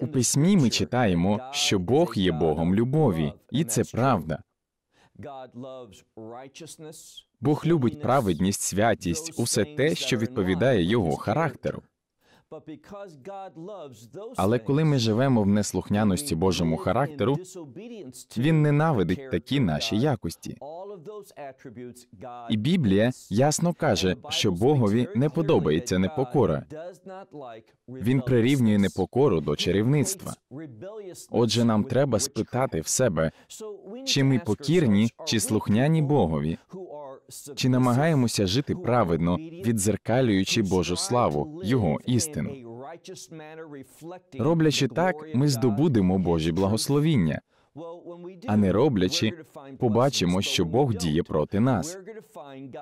У письмі ми читаємо, що Бог є Богом любові, і це правда. Бог любить праведність, святість, усе те, що відповідає його характеру. Але коли ми живемо в неслухняності Божому характеру, він ненавидить такі наші якості. І Біблія ясно каже, що Богові не подобається непокора. Він прирівнює непокору до чарівництва. Отже, нам треба спитати в себе, чи ми покірні, чи слухняні Богові, чи намагаємося жити праведно, віддзеркалюючи Божу славу, Його істину. Роблячи так, ми здобудемо Божі благословіння. А не роблячи, побачимо, що Бог діє проти нас.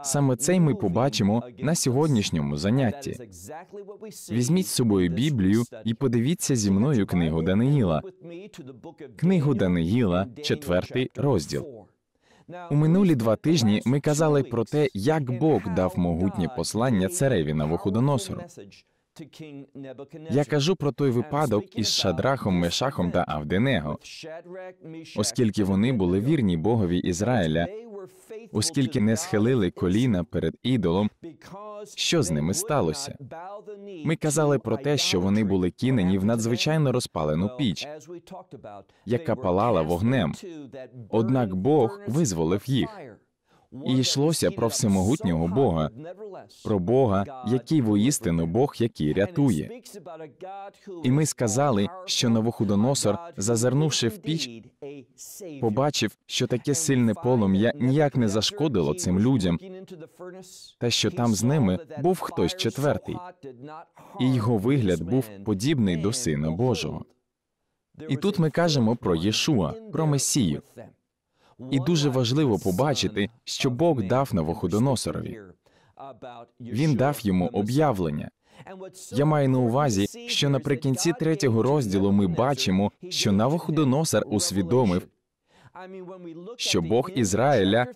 Саме це й ми побачимо на сьогоднішньому занятті. Візьміть з собою Біблію і подивіться зі мною книгу Даниїла. Книгу Даниїла, четвертий розділ. У минулі два тижні ми казали про те, як Бог дав могутнє послання цареві на Вуходоносору. Я кажу про той випадок із Шадрахом, Мешахом та Авденего, оскільки вони були вірні Богові Ізраїля, оскільки не схилили коліна перед ідолом. Що з ними сталося? Ми казали про те, що вони були кинені в надзвичайно розпалену піч, яка палала вогнем. Однак Бог визволив їх. І йшлося про всемогутнього Бога, про Бога, який воістину Бог, який рятує. І ми сказали, що Новохудоносор, зазирнувши в піч, побачив, що таке сильне полум'я ніяк не зашкодило цим людям, та що там з ними був хтось четвертий, і його вигляд був подібний до Сина Божого. І тут ми кажемо про Єшуа, про Месію і дуже важливо побачити, що Бог дав Навуходоносорові. Він дав йому об'явлення. Я маю на увазі, що наприкінці третього розділу ми бачимо, що Навуходоносор усвідомив, що Бог Ізраїля,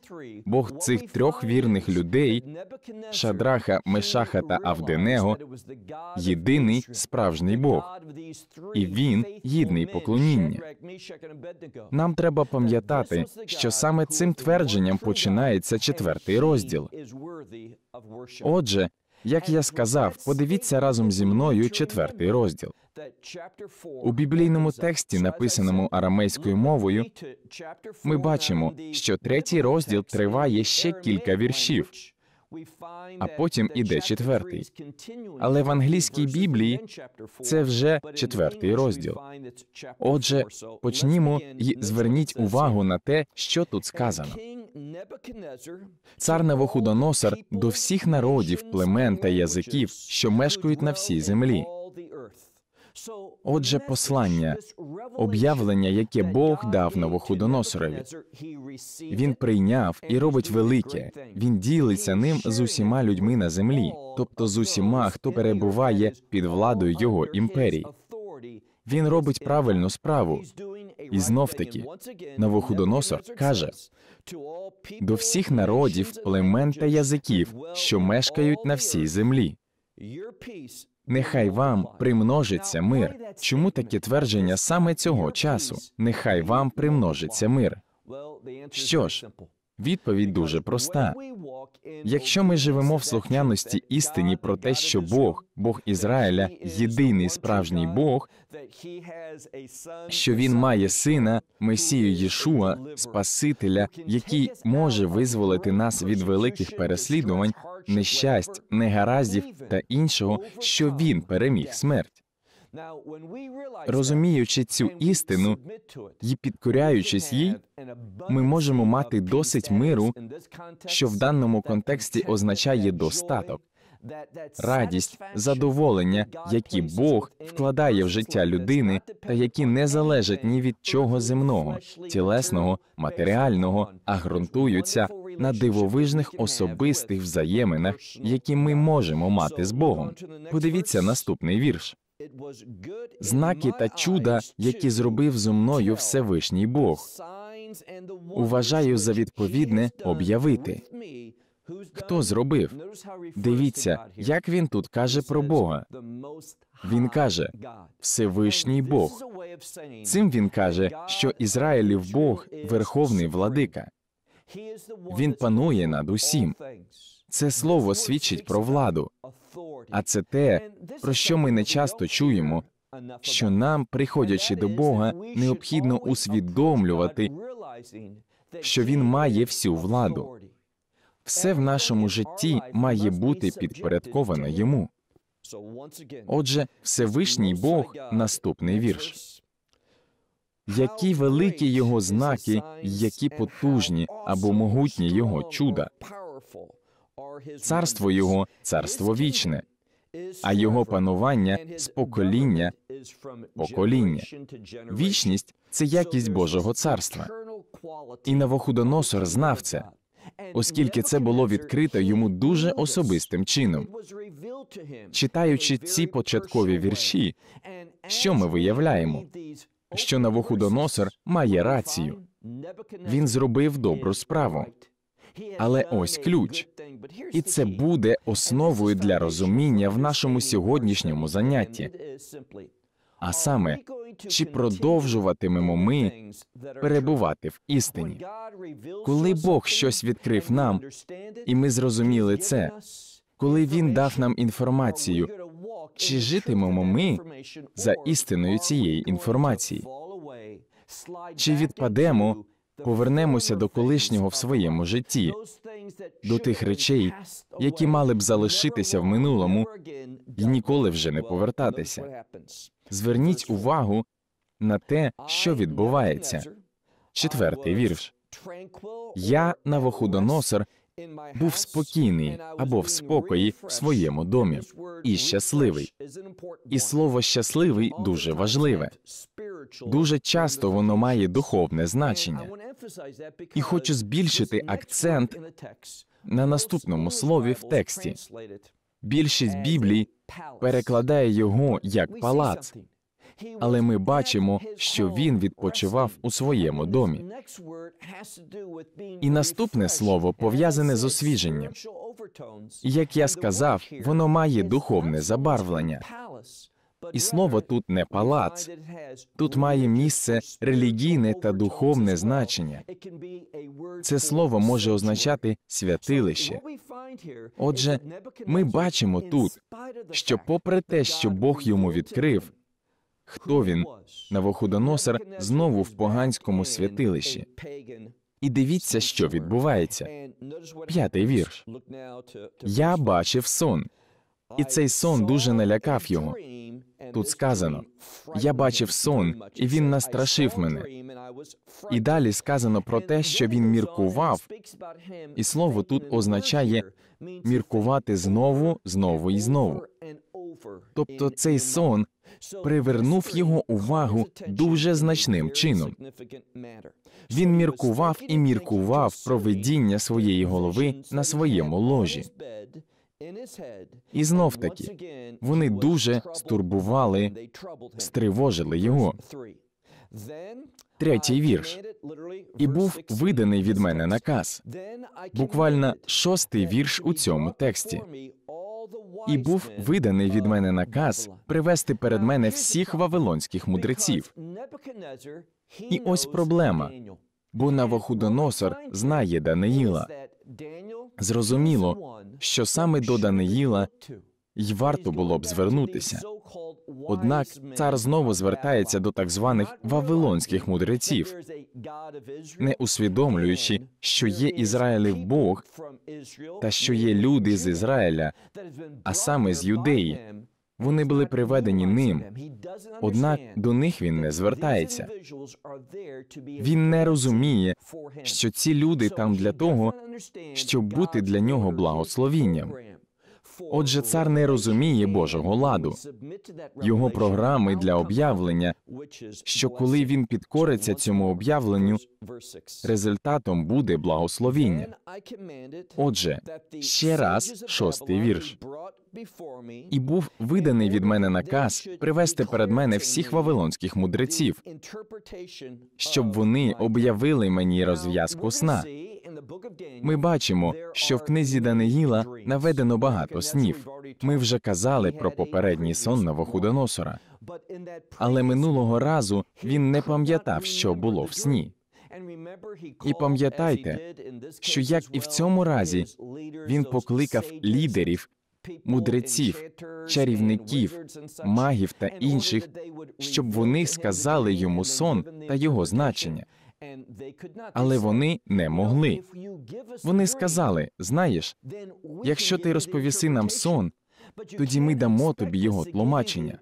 Бог цих трьох вірних людей, Шадраха, Мешаха та Авденего, єдиний справжній Бог, і він гідний поклоніння. Нам треба пам'ятати, що саме цим твердженням починається четвертий розділ. Отже, як я сказав, подивіться разом зі мною четвертий розділ. У біблійному тексті, написаному арамейською мовою, ми бачимо, що третій розділ триває ще кілька віршів, а потім іде четвертий. Але в англійській біблії це вже четвертий розділ. Отже, почнімо і зверніть увагу на те, що тут сказано. Цар Навуходоносор до всіх народів, племен та язиків, що мешкають на всій землі. Отже, послання, об'явлення, яке Бог дав Навуходоносорові, він прийняв і робить велике. Він ділиться ним з усіма людьми на землі, тобто з усіма, хто перебуває під владою його імперії. Він робить правильну справу. І знов таки Навуходоносор каже до всіх народів, племен та язиків, що мешкають на всій землі. Нехай вам примножиться мир. Чому таке твердження саме цього часу? Нехай вам примножиться мир. Що ж, Відповідь дуже проста. Якщо ми живемо в слухняності істині про те, що Бог, Бог Ізраїля, єдиний справжній Бог, що він має сина, Месію Єшуа, Спасителя, який може визволити нас від великих переслідувань, нещасть, негараздів та іншого, що він переміг смерть. Розуміючи цю істину і підкоряючись їй, ми можемо мати досить миру, що в даному контексті означає достаток, радість, задоволення, які Бог вкладає в життя людини, та які не залежать ні від чого земного, тілесного, матеріального, а ґрунтуються на дивовижних особистих взаєминах, які ми можемо мати з Богом. Подивіться наступний вірш знаки та чуда, які зробив зо мною Всевишній Бог. Уважаю за відповідне об'явити. Хто зробив? Дивіться, як він тут каже про Бога. Він каже Всевишній Бог. Цим він каже, що Ізраїлів Бог верховний владика. Він панує над усім. Це слово свідчить про владу, а це те, про що ми не часто чуємо, що нам, приходячи до Бога, необхідно усвідомлювати, що Він має всю владу. Все в нашому житті має бути підпорядковано йому. Отже, Всевишній Бог наступний вірш. Які великі його знаки, які потужні або могутні його чуда царство його царство вічне, а його панування з покоління покоління. Вічність це якість Божого царства. І Навуходоносор знав це, оскільки це було відкрито йому дуже особистим чином. Читаючи ці початкові вірші, що ми виявляємо? Що Навуходоносор має рацію. Він зробив добру справу але ось ключ, і це буде основою для розуміння в нашому сьогоднішньому занятті. А саме, чи продовжуватимемо ми перебувати в істині? Коли Бог щось відкрив нам, і ми зрозуміли це, коли він дав нам інформацію, чи житимемо ми за істиною цієї інформації? Чи відпадемо повернемося до колишнього в своєму житті, до тих речей, які мали б залишитися в минулому і ніколи вже не повертатися. Зверніть увагу на те, що відбувається. Четвертий вірш Я, Навуходоносор, був спокійний або в спокої в своєму домі і щасливий. І слово щасливий дуже важливе. Дуже часто воно має духовне значення. І хочу збільшити акцент на наступному слові в тексті. Більшість Біблій перекладає його як палац, але ми бачимо, що він відпочивав у своєму домі. І наступне слово пов'язане з освіженням. Як я сказав, воно має духовне забарвлення. І слово тут не палац, тут має місце релігійне та духовне значення. Це слово може означати святилище. Отже, ми бачимо тут, що, попри те, що Бог йому відкрив, хто він Навуходоносор, знову в поганському святилищі. І дивіться, що відбувається. П'ятий вірш. Я бачив сон, і цей сон дуже налякав його. Тут сказано: я бачив сон, і він настрашив мене. І далі сказано про те, що він міркував. і слово тут означає міркувати знову, знову і знову. Тобто цей сон привернув його увагу дуже значним чином. Він міркував і міркував про своєї голови на своєму ложі. І знов таки вони дуже стурбували, стривожили його. Третій вірш і був виданий від мене наказ. Буквально шостий вірш у цьому тексті. І був виданий від мене наказ привести перед мене всіх вавилонських мудреців. І ось проблема. Бо Навуходоносор знає Даниїла. Зрозуміло, що саме до Даниїла й варто було б звернутися. Однак цар знову звертається до так званих вавилонських мудреців, не усвідомлюючи, що є Ізраїлів Бог, та що є люди з Ізраїля, а саме з юдеї, вони були приведені ним, однак до них він не звертається. Він не розуміє, що ці люди там для того, щоб бути для нього благословінням. Отже, цар не розуміє Божого ладу, його програми для об'явлення, що коли він підкориться цьому об'явленню, результатом буде благословіння. Отже, ще раз шостий вірш. І був виданий від мене наказ привести перед мене всіх вавилонських мудреців, щоб вони об'явили мені розв'язку сна. Ми бачимо, що в книзі Даниїла наведено багато снів. Ми вже казали про попередній сон Новохудоносора, але минулого разу він не пам'ятав, що було в сні. І пам'ятайте, що як і в цьому разі він покликав лідерів, мудреців, чарівників, магів та інших, щоб вони сказали йому сон та його значення але вони не могли. Вони сказали: знаєш, якщо ти розповіси нам сон, тоді ми дамо тобі його тлумачення.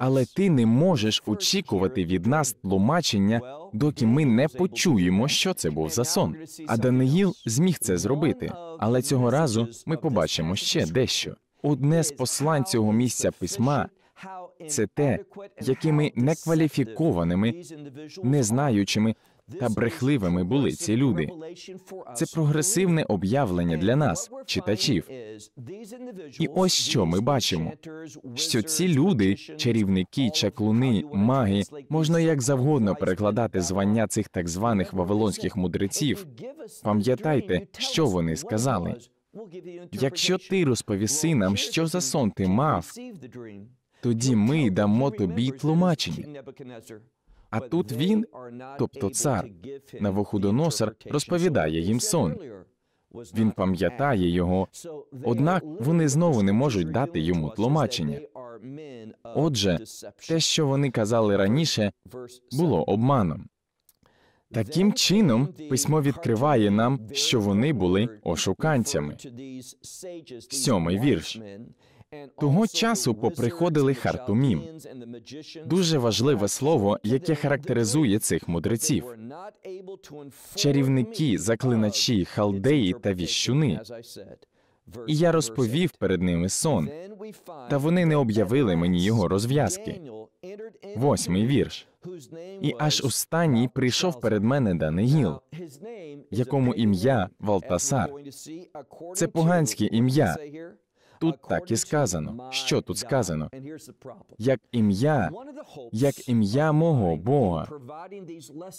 Але ти не можеш очікувати від нас тлумачення, доки ми не почуємо, що це був за сон. А Даниїл зміг це зробити. Але цього разу ми побачимо ще дещо. Одне з послань цього місця письма це те, якими некваліфікованими, незнаючими та брехливими були ці люди. Це прогресивне об'явлення для нас, читачів. І ось що ми бачимо: що ці люди, чарівники, чаклуни, маги, можна як завгодно перекладати звання цих так званих вавилонських мудреців. Пам'ятайте, що вони сказали. Якщо ти розповіси нам, що за сон ти мав, тоді тобто ми дамо тобі тлумачення. А тут він, тобто цар Навуходоносор, розповідає їм сон. Він пам'ятає його, однак вони знову не можуть дати йому тлумачення. Отже, те, що вони казали раніше, було обманом. Таким чином, письмо відкриває нам, що вони були ошуканцями. Сьомий вірш того часу поприходили хартумім, дуже важливе слово, яке характеризує цих мудреців. чарівники, заклиначі, халдеї та віщуни. І я розповів перед ними сон, та вони не об'явили мені його розв'язки. Восьмий вірш. І аж останній прийшов перед мене Даниїл, якому ім'я Валтасар. Це поганське ім'я. Тут так і сказано. Що тут сказано? Як ім'я, як ім'я мого Бога.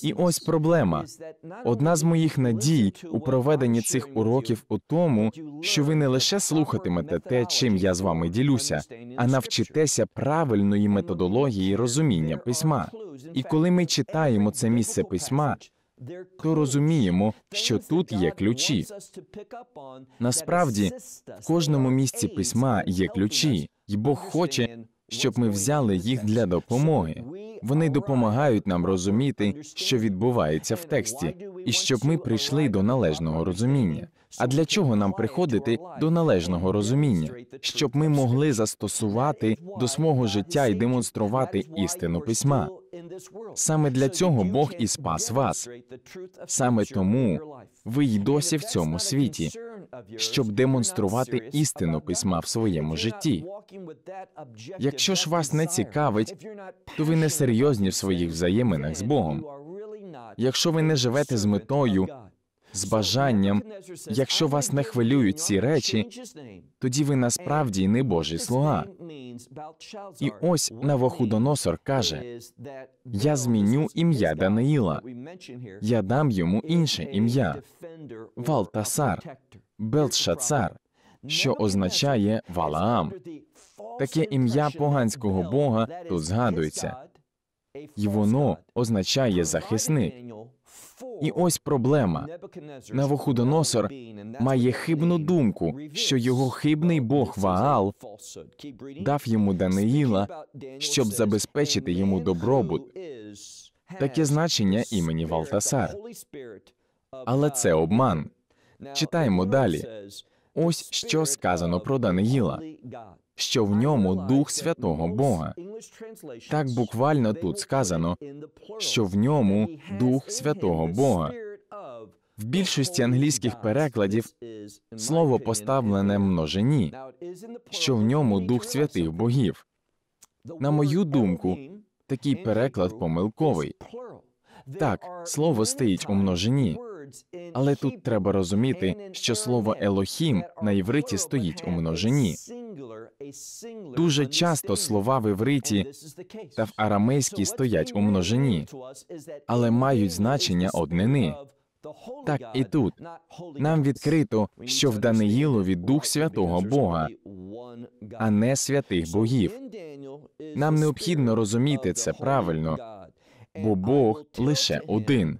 І ось проблема. Одна з моїх надій у проведенні цих уроків у тому, що ви не лише слухатимете те, чим я з вами ділюся, а навчитеся правильної методології розуміння письма. І коли ми читаємо це місце письма, то розуміємо, що тут є ключі. Насправді, в кожному місці письма є ключі, і Бог хоче, щоб ми взяли їх для допомоги. Вони допомагають нам розуміти, що відбувається в тексті, і щоб ми прийшли до належного розуміння. А для чого нам приходити до належного розуміння, щоб ми могли застосувати до свого життя і демонструвати істину письма? Саме для цього Бог і спас вас. Саме тому ви й досі в цьому світі, щоб демонструвати істину письма в своєму житті. Якщо ж вас не цікавить, то ви не серйозні в своїх взаєминах з Богом. Якщо ви не живете з метою з бажанням. Якщо вас не хвилюють ці речі, тоді ви насправді не Божі слуга. І ось Навуходоносор каже: я зміню ім'я Даниїла. Я дам йому інше ім'я Валтасар, Белтшацар, що означає Валаам. Таке ім'я поганського бога тут згадується, і воно означає захисник. І ось проблема. Навуходоносор має хибну думку, що його хибний бог Ваал дав йому Даниїла, щоб забезпечити йому добробут. Таке значення імені Валтасар. Але це обман. Читаємо далі. Ось що сказано про Даниїла що в ньому Дух Святого Бога. Так буквально тут сказано, що в ньому Дух Святого Бога. В більшості англійських перекладів слово поставлене множині, що в ньому Дух Святих Богів. На мою думку, такий переклад помилковий. Так, слово стоїть у множині. Але тут треба розуміти, що слово Елохім на євриті стоїть у множині. Дуже часто слова в євриті та в арамейській стоять у множині, але мають значення однини. Так і тут нам відкрито, що в Даниїлові дух святого Бога, а не святих богів. Нам необхідно розуміти це правильно, бо Бог лише один.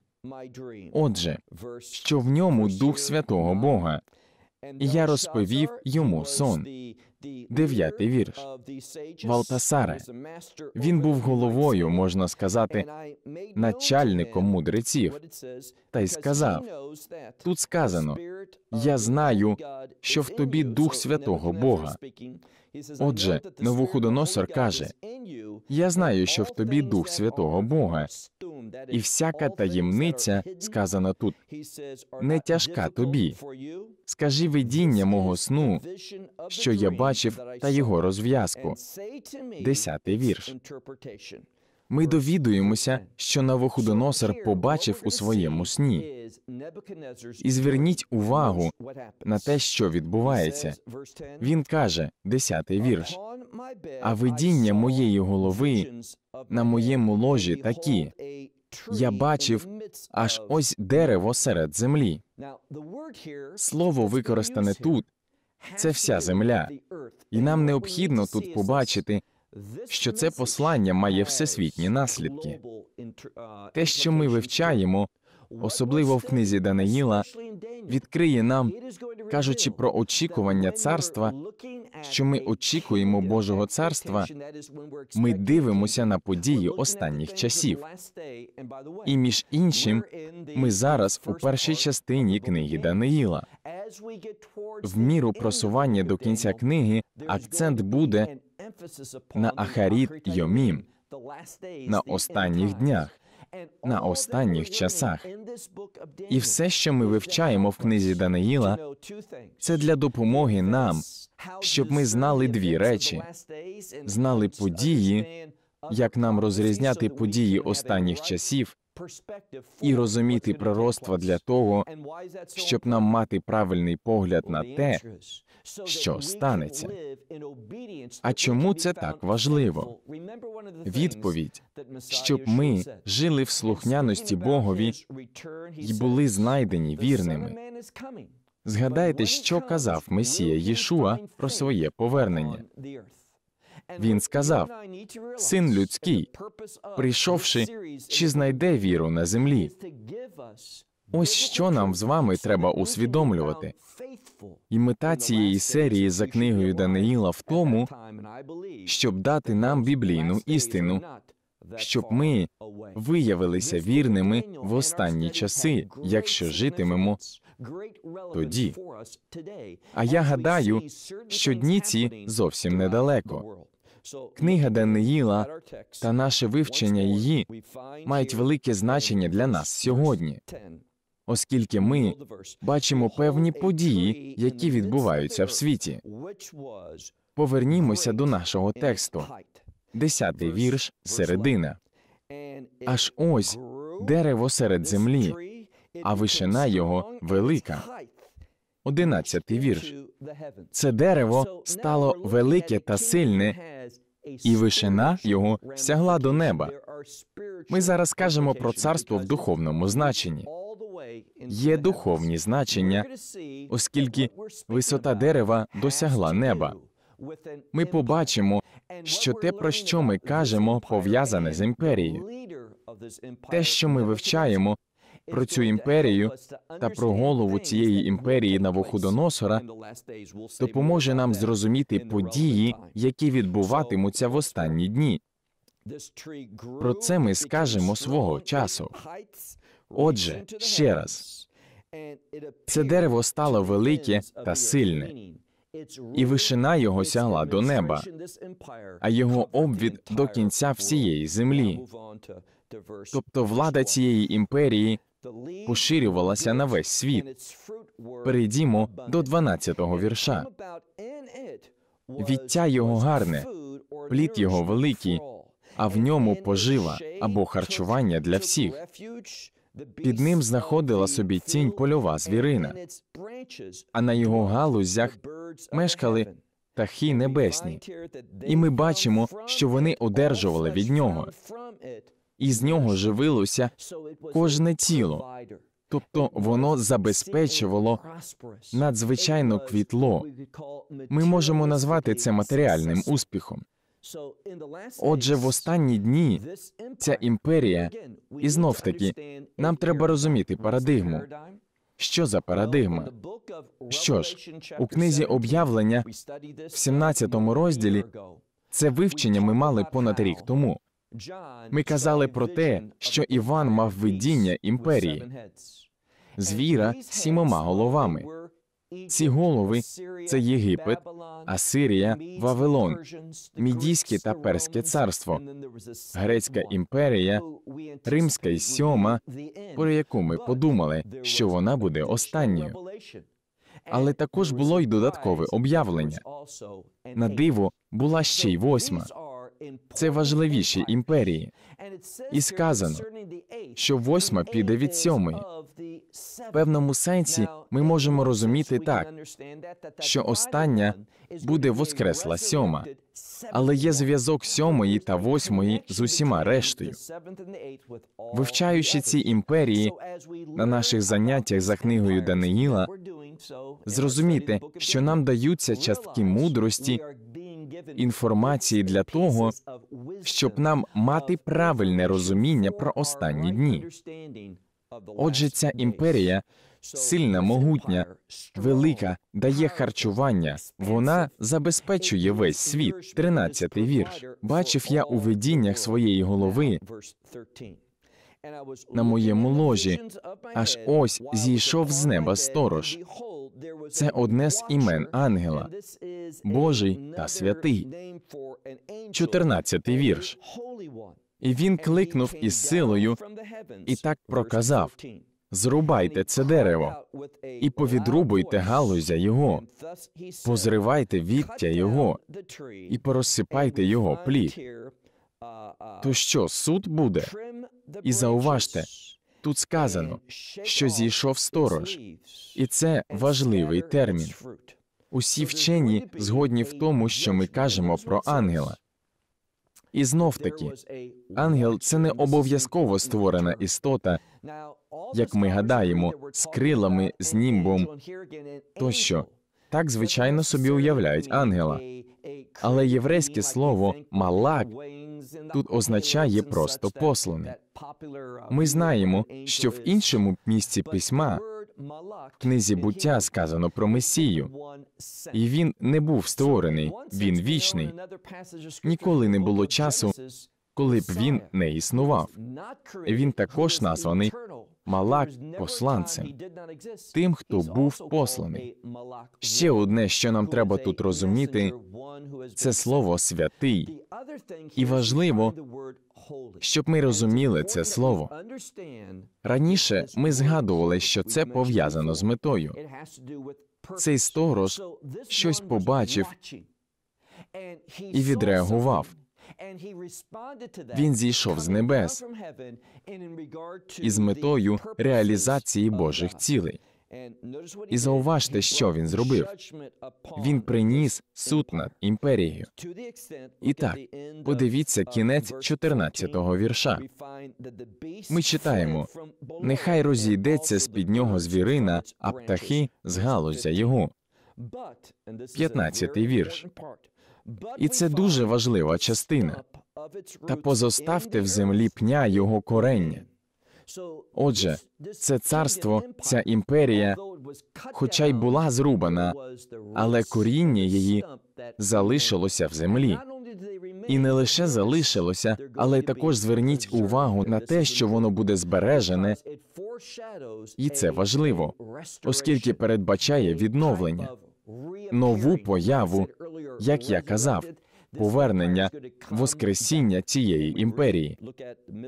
Отже, що в ньому Дух Святого Бога. Я розповів йому сон, дев'ятий вірш Валтасаре. Він був головою, можна сказати, начальником мудреців. Та й сказав тут сказано: я знаю, що в тобі Дух Святого Бога. Отже, Новуходоносор каже: Я знаю, що в тобі Дух Святого Бога, і всяка таємниця, сказана тут, не тяжка тобі. Скажи видіння мого сну, що я бачив, та його розв'язку. Десятий вірш ми довідуємося, що Навуходоносор побачив у своєму сні. І зверніть увагу на те, що відбувається. Він каже, 10 вірш. А видіння моєї голови на моєму ложі такі. Я бачив аж ось дерево серед землі. Слово використане тут. Це вся земля, і нам необхідно тут побачити що це послання має всесвітні наслідки. Те, що ми вивчаємо, особливо в книзі Даниїла, відкриє нам, кажучи про очікування царства, що ми очікуємо Божого царства. Ми дивимося на події останніх часів. І між іншим, ми зараз у першій частині книги Даниїла. В міру просування до кінця книги акцент буде на Ахаріт Йомім, на останніх днях, на останніх часах. І все, що ми вивчаємо в книзі Даниїла, це для допомоги нам, щоб ми знали дві речі: знали події, як нам розрізняти події останніх часів і розуміти пророцтва для того, щоб нам мати правильний погляд на те, що станеться. А чому це так важливо? Відповідь, щоб ми жили в слухняності Богові і були знайдені вірними. Згадайте, що казав Месія Єшуа про своє повернення. Він сказав: Син людський, прийшовши, чи знайде віру на землі. Ось що нам з вами треба усвідомлювати. І мета цієї серії за книгою Даниїла в тому, щоб дати нам біблійну істину, щоб ми виявилися вірними в останні часи, якщо житимемо тоді. А я гадаю, що дні ці зовсім недалеко. Книга Даниїла та наше вивчення її мають велике значення для нас сьогодні, оскільки ми бачимо певні події, які відбуваються в світі. Повернімося до нашого тексту. Десятий вірш середина. Аж ось дерево серед землі, а вишина його велика. Одинадцятий вірш. Це дерево стало велике та сильне і вишина його сягла до неба. Ми зараз кажемо про царство в духовному значенні. Є духовні значення, оскільки висота дерева досягла неба. Ми побачимо, що те, про що ми кажемо, пов'язане з імперією. Те, що ми вивчаємо, про цю імперію та про голову цієї імперії Навуходоносора допоможе нам зрозуміти події, які відбуватимуться в останні дні. Про це ми скажемо свого часу. Отже, ще раз це дерево стало велике та сильне. І вишина його сягла до неба, а його обвід до кінця всієї землі. Тобто влада цієї імперії поширювалася на весь світ. Перейдімо до 12-го вірша. Віття його гарне, плід його великий, а в ньому пожива або харчування для всіх. Під ним знаходила собі тінь польова звірина, а на його галузях мешкали птахи небесні. І ми бачимо, що вони одержували від нього і з нього живилося кожне тіло. Тобто воно забезпечувало надзвичайно квітло. Ми можемо назвати це матеріальним успіхом. Отже, в останні дні ця імперія і знов таки нам треба розуміти парадигму. Що за парадигма? Що ж у книзі об'явлення в 17 розділі це вивчення ми мали понад рік тому. Ми казали про те, що Іван мав видіння імперії звіра сімома головами. Ці голови це Єгипет, Асирія, Вавилон, Мідійське та Перське царство, Грецька імперія, Римська і сьома, про яку ми подумали, що вона буде останньою. Але також було й додаткове об'явлення. На диво була ще й восьма. Це важливіші імперії. І сказано, що восьма піде від сьомої. В певному сенсі ми можемо розуміти так, що остання буде воскресла сьома, але є зв'язок сьомої та восьмої з усіма рештою. Вивчаючи ці імперії на наших заняттях за книгою Даниїла, зрозуміти, що нам даються частки мудрості інформації для того, щоб нам мати правильне розуміння про останні дні. Отже, ця імперія сильна, могутня, велика, дає харчування. Вона забезпечує весь світ. Тринадцятий вірш. Бачив я у видіннях своєї голови. На моєму ложі аж ось зійшов з неба сторож. Це одне з імен ангела. Божий та святий. 14-й вірш. І він кликнув із силою і так проказав: Зрубайте це дерево і повідрубуйте галузя його, позривайте віття його і порозсипайте його плід. Uh, uh, То що суд буде? І зауважте, тут сказано, що зійшов сторож, і це важливий термін. Усі вчені згодні в тому, що ми кажемо про ангела. І знов таки, ангел це не обов'язково створена істота, як ми гадаємо, з крилами, з німбом тощо так звичайно собі уявляють ангела. Але єврейське слово малак тут означає просто посланий. Ми знаємо, що в іншому місці письма. В книзі буття сказано про Месію, і він не був створений, він вічний. Ніколи не було часу, коли б він не існував. Він також названий Малак посланцем, тим, хто був посланий. Ще одне, що нам треба тут розуміти, це слово святий і важливо щоб ми розуміли це слово. Раніше ми згадували, що це пов'язано з метою. Цей сторож щось побачив і відреагував. Він зійшов з небес із метою реалізації Божих цілей. І зауважте, що він зробив. Він приніс суд над імперією. І так, подивіться кінець 14-го вірша. Ми читаємо: нехай розійдеться з під нього звірина, а птахи з галузя його. 15-й вірш. І це дуже важлива частина. Та позоставте в землі пня його корення. Отже, це царство, ця імперія, хоча й була зрубана, але коріння її залишилося в землі. І не лише залишилося, але також зверніть увагу на те, що воно буде збережене, і це важливо, оскільки передбачає відновлення нову появу, як я казав, повернення Воскресіння цієї імперії.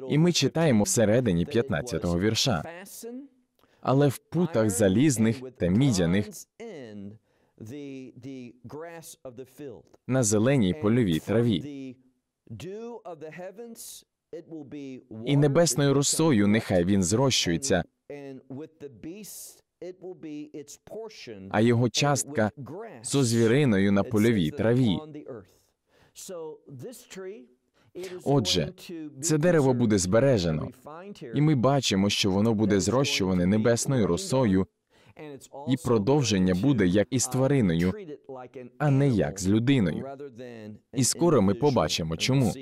І ми читаємо всередині 15-го вірша. Але в путах залізних та мідяних на зеленій польовій траві. І небесною росою нехай він зрощується, а його частка зо звіриною на польовій траві. Отже, це дерево буде збережено, і ми бачимо, що воно буде зрощуване небесною росою, і продовження буде як із uh, твариною, а не як з людиною. І скоро ми побачимо, чому.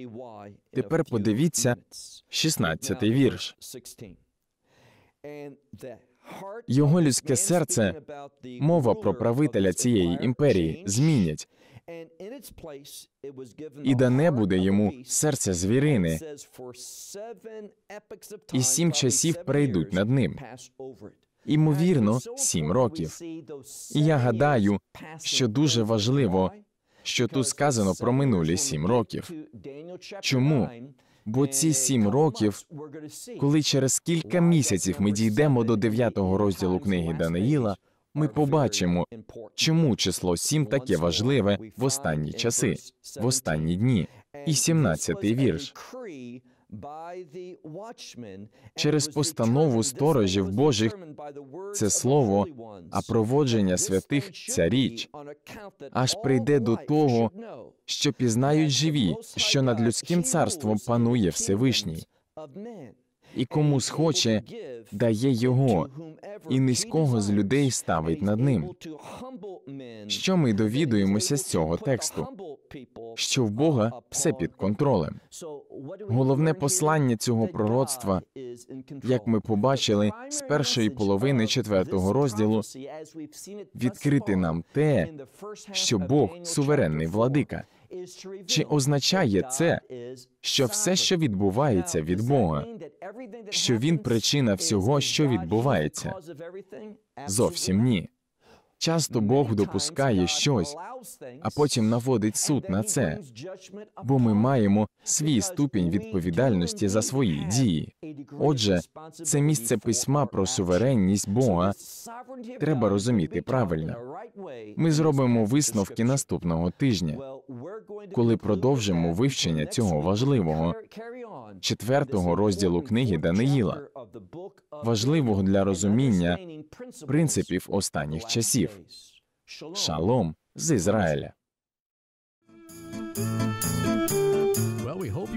Тепер подивіться 16-й вірш. Його людське серце, мова про правителя цієї імперії, змінять. І да не буде йому серце звірини, і сім часів прийдуть над ним. Імовірно, сім років. І я гадаю, що дуже важливо, що тут сказано про минулі сім років. Чому? Бо ці сім років, коли через кілька місяців ми дійдемо до дев'ятого розділу книги Даниїла ми побачимо, чому число 7 таке важливе в останні часи, в останні дні. І 17-й вірш через постанову сторожів Божих це слово, а проводження святих ця річ аж прийде до того, що пізнають живі, що над людським царством панує Всевишній, і кому схоче дає його, і низького з людей ставить над ним. Що ми довідуємося з цього тексту? Що в Бога все під контролем. Головне послання цього пророцтва, як ми побачили з першої половини четвертого розділу, відкрити нам те, що Бог суверенний владика. Чи означає це, що все, що відбувається від Бога, що він причина всього, що відбувається? Зовсім ні. Часто Бог допускає щось, а потім наводить суд на це, бо ми маємо свій ступінь відповідальності за свої дії. Отже, це місце письма про суверенність Бога треба розуміти правильно. Ми зробимо висновки наступного тижня. коли продовжимо вивчення цього важливого четвертого розділу книги Даниїла важливого для розуміння принципів останніх часів шалом з Ізраїля.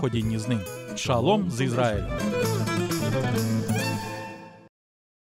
походінні з ним. Шалом з Ізраїлю!